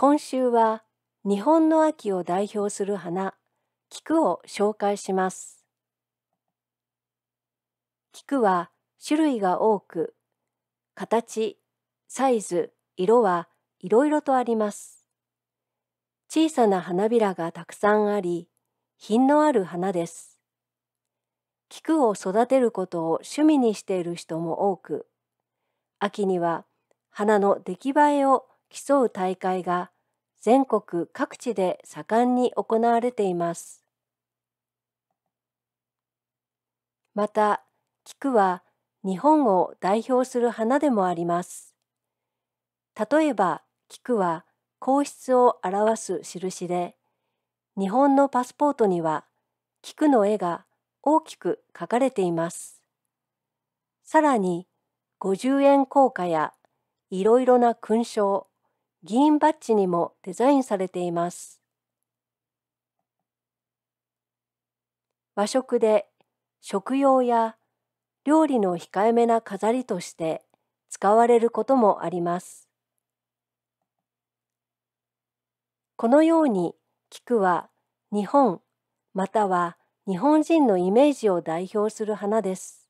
今週は日本の秋を代表する花菊を紹介します菊は種類が多く形サイズ色はいろいろとあります小さな花びらがたくさんあり品のある花です菊を育てることを趣味にしている人も多く秋には花の出来栄えを競う大会が全国各地で盛んに行われています。また、菊は日本を代表する花でもあります。例えば、菊は皇室を表す印で、日本のパスポートには菊の絵が大きく書かれています。さらに、50円硬貨やいろいろな勲章、議員バッジにもデザインされています。和食で食用や料理の控えめな飾りとして使われることもあります。このように菊は日本または日本人のイメージを代表する花です。